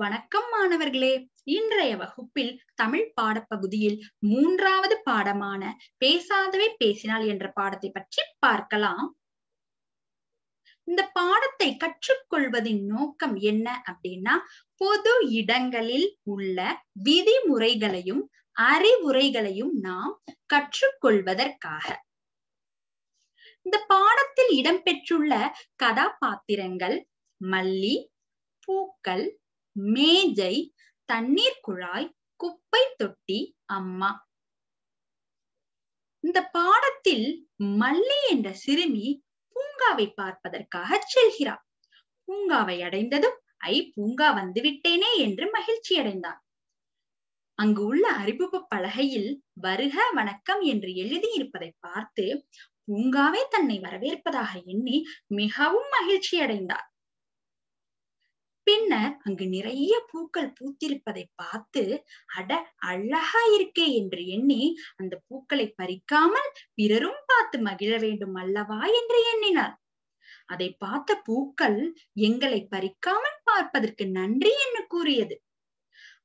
வணக்கம் மாணவர்களே இன்றைய வகுப்பில் தமிழ் பாடப்பகுதியில் மூன்றாவது பாடமான பேசாதவை பேசினால் என்ற பாடத்தை பற்றி பார்க்கலாம் இந்த பாடத்தை கற்றுக்கொள்வதின் நோக்கம் என்ன அப்படின்னா பொது இடங்களில் உள்ள விதிமுறைகளையும் அறிவுரைகளையும் நாம் கற்றுக்கொள்வதற்காக இந்த பாடத்தில் இடம்பெற்றுள்ள கதாபாத்திரங்கள் மல்லி பூக்கள் மேஜை தண்ணீர் குழாய் குப்பை தொட்டி அம்மா இந்த பாடத்தில் மல்லி என்ற சிறுமி பூங்காவை பார்ப்பதற்காக செல்கிறார் பூங்காவை அடைந்ததும் ஐ பூங்கா வந்துவிட்டேனே என்று மகிழ்ச்சி அடைந்தான் அங்கு உள்ள அறிவிப்பு பலகையில் வருக வணக்கம் என்று எழுதி இருப்பதை பார்த்து பூங்காவே தன்னை வரவேற்பதாக எண்ணி மிகவும் மகிழ்ச்சி அடைந்தார் பின்னர் அங்கு நிறைய பூக்கள் பூத்திருப்பதை பார்த்து அட அழகா இருக்கே என்று எண்ணி அந்த பூக்களை பறிக்காமல் பிறரும் பார்த்து மகிழ வேண்டும் அல்லவா என்று எண்ணினார் அதை பார்த்த பூக்கள் எங்களை பறிக்காமல் பார்ப்பதற்கு நன்றி என்று கூறியது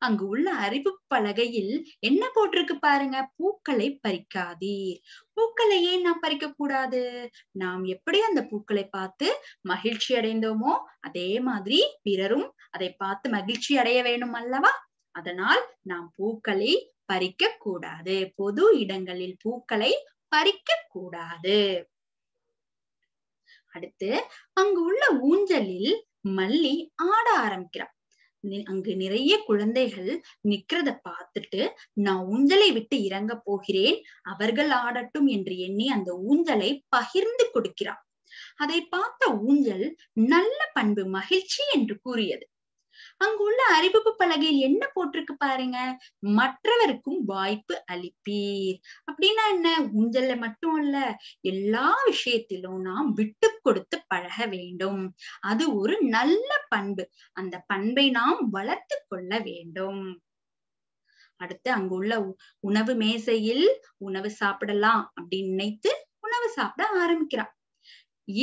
அங்கு உள்ள அறிவு பலகையில் என்ன போட்டிருக்கு பாருங்க பூக்களை பறிக்காதீர் பூக்களை ஏன் நாம் பறிக்க கூடாது நாம் எப்படி அந்த பூக்களை பார்த்து மகிழ்ச்சி அடைந்தோமோ அதே மாதிரி பிறரும் அதை பார்த்து மகிழ்ச்சி அடைய வேணும் அல்லவா அதனால் நாம் பூக்களை பறிக்க கூடாது பொது இடங்களில் பூக்களை பறிக்க கூடாது அடுத்து அங்கு உள்ள ஊஞ்சலில் மல்லி ஆட ஆரம்பிக்கிறான் அங்கு நிறைய குழந்தைகள் நிக்கிறத பார்த்துட்டு நான் ஊஞ்சலை விட்டு இறங்க போகிறேன் அவர்கள் ஆடட்டும் என்று எண்ணி அந்த ஊஞ்சலை பகிர்ந்து கொடுக்கிறான் அதை பார்த்த ஊஞ்சல் நல்ல பண்பு மகிழ்ச்சி என்று கூறியது அங்குள்ள அறிவிப்பு பலகையில் என்ன போட்டிருக்கு பாருங்க மற்றவருக்கும் வாய்ப்பு அளிப்பீர் அப்படின்னா என்ன ஊஞ்சல்ல மட்டும் இல்ல எல்லா விஷயத்திலும் நாம் விட்டு கொடுத்து பழக வேண்டும் அது ஒரு நல்ல பண்பு அந்த பண்பை நாம் வளர்த்து கொள்ள வேண்டும் அடுத்து அங்கு உள்ள உணவு மேசையில் உணவு சாப்பிடலாம் அப்படின்னு நினைத்து உணவு சாப்பிட ஆரம்பிக்கிறான்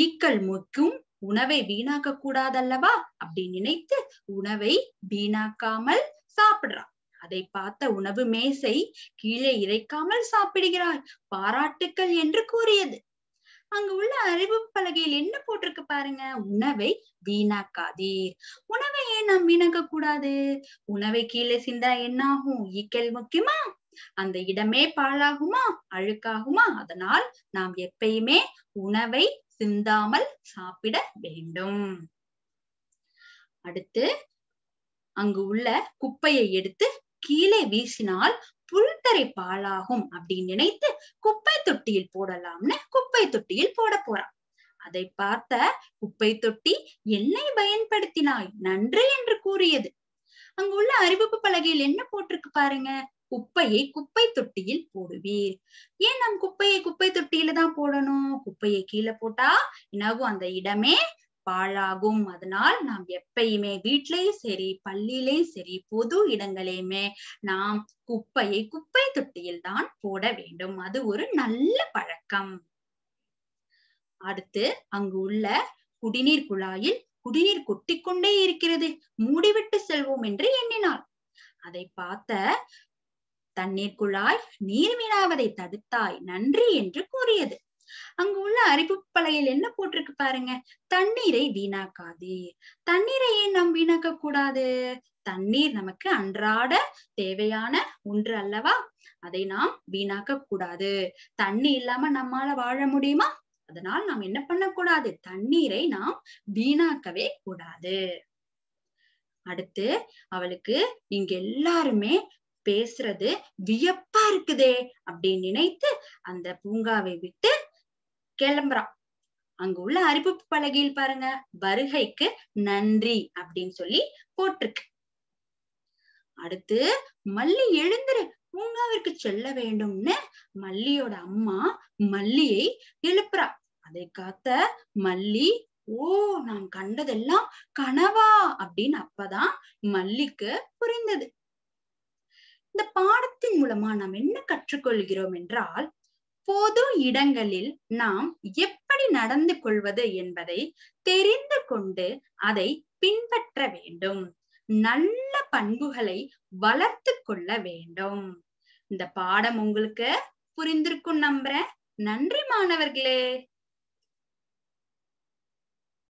ஈக்கள் முக்கும் உணவை வீணாக்க கூடாதல்லவா அப்படி நினைத்து உணவை வீணாக்காமல் சாப்பிடுறான் அதை பார்த்த உணவு மேசை கீழே இறைக்காமல் சாப்பிடுகிறாய் பாராட்டுக்கள் என்று கூறியது அங்கு உள்ள அறிவு பலகையில் என்ன போட்டிருக்கு பாருங்க உணவை வீணாக்காதீர் உணவை ஏன் நாம் வீணாக்க கூடாது உணவை கீழே சிந்தா என்னாகும் ஈக்கல் முக்கியமா அந்த இடமே பாழாகுமா அழுக்காகுமா அதனால் நாம் எப்பயுமே உணவை சிந்தாமல் சாப்பிட வேண்டும் அடுத்து அங்கு உள்ள குப்பையை எடுத்து கீழே வீசினால் புல்தரை பாலாகும் அப்படின்னு நினைத்து குப்பை தொட்டியில் போடலாம்னு குப்பை தொட்டியில் போட போறான் அதை பார்த்த குப்பை தொட்டி என்னை பயன்படுத்தினாய் நன்று என்று கூறியது அங்குள்ள அறிவிப்பு பலகையில் என்ன போட்டிருக்கு பாருங்க குப்பையை குப்பை தொட்டியில் போடுவீர் ஏன் நம் குப்பையை குப்பை தொட்டியில தான் போடணும் குப்பையை கீழே போட்டா என்னாகும் அந்த இடமே பாழாகும் அதனால் நாம் எப்பயுமே வீட்லயும் சரி பள்ளியிலையும் சரி பொது இடங்களையுமே நாம் குப்பையை குப்பை தொட்டியில் தான் போட வேண்டும் அது ஒரு நல்ல பழக்கம் அடுத்து அங்கு உள்ள குடிநீர் குழாயில் குடிநீர் கொட்டிக்கொண்டே இருக்கிறது மூடிவிட்டு செல்வோம் என்று எண்ணினாள் அதை பார்த்த தண்ணீர் குழாய் நீர் வீணாவதை தடுத்தாய் நன்றி என்று கூறியது அங்கு உள்ள அரிப்பு பலையில் என்ன போட்டிருக்கு பாருங்க தண்ணீரை வீணாக்காதே தண்ணீரை ஏன் நாம் வீணாக்க கூடாது தண்ணீர் நமக்கு அன்றாட தேவையான ஒன்று அல்லவா அதை நாம் வீணாக்க கூடாது தண்ணி இல்லாம நம்மால வாழ முடியுமா அதனால் நாம் என்ன பண்ணக்கூடாது தண்ணீரை நாம் வீணாக்கவே கூடாது அடுத்து அவளுக்கு இங்க எல்லாருமே பேசுறது வியப்பா இருக்குதே அப்படின்னு நினைத்து அந்த பூங்காவை விட்டு கிளம்புறான் அங்க உள்ள அரிப்பு பலகையில் பாருங்க வருகைக்கு நன்றி அப்படின்னு சொல்லி போட்டிருக்கு அடுத்து மல்லி எழுந்துரு பூங்காவிற்கு செல்ல வேண்டும்னு மல்லியோட அம்மா மல்லியை எழுப்புறா அதை காத்த மல்லி ஓ நான் கண்டதெல்லாம் கனவா அப்படின்னு அப்பதான் மல்லிக்கு புரிந்தது இந்த பாடத்தின் மூலமா நாம் என்ன கற்றுக்கொள்கிறோம் என்றால் பொது இடங்களில் நாம் எப்படி நடந்து கொள்வது என்பதை தெரிந்து கொண்டு அதை பின்பற்ற வேண்டும் நல்ல பண்புகளை வளர்த்து கொள்ள வேண்டும் இந்த பாடம் உங்களுக்கு புரிந்திருக்கும் நம்புறேன் நன்றி மாணவர்களே